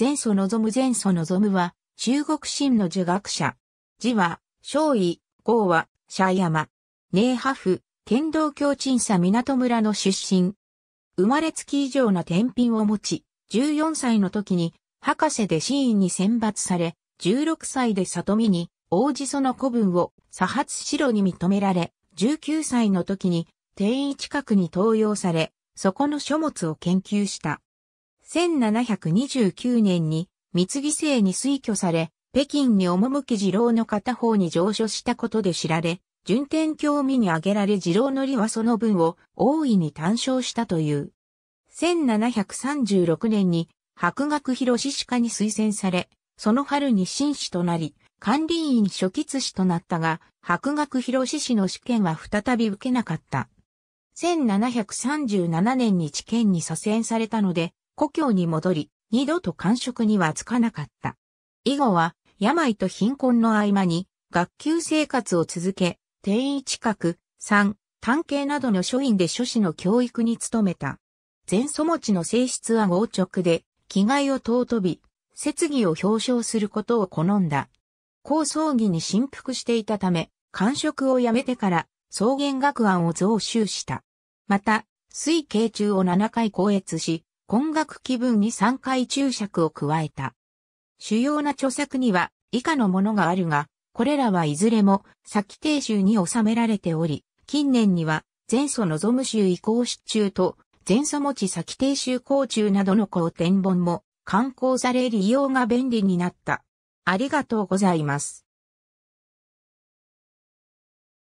前祖望む前祖望むは、中国神の儒学者。字は、少尉、号は、シ山。寧波府、剣道教鎮佐港村の出身。生まれつき以上な天品を持ち、14歳の時に、博士で神院に選抜され、16歳で里見に、王子その古文を、左発白に認められ、19歳の時に、定位近くに登用され、そこの書物を研究した。1729年に三木生に推挙され、北京に赴き次郎の片方に上書したことで知られ、順天教見に挙げられ次郎の利はその分を大いに単勝したという。1736年に博学広志家に推薦され、その春に新士となり、管理員初期津士となったが、博学広志士の試験は再び受けなかった。1737年に知見に左遷されたので、故郷に戻り、二度と官職にはつかなかった。以後は、病と貧困の合間に、学級生活を続け、定位近く、3、探偵などの書院で書士の教育に努めた。前祖持ちの性質は豪直で、気概を尊び、設議を表彰することを好んだ。高葬儀に振幅していたため、官職を辞めてから、草原学案を増収した。また、水慶中を7回校閲し、音楽気分に3回注釈を加えた。主要な著作には以下のものがあるが、これらはいずれも先定集に収められており、近年には前祖望む集移行集中と前祖持ち先定集行中などの好典本も刊行され利用が便利になった。ありがとうございます。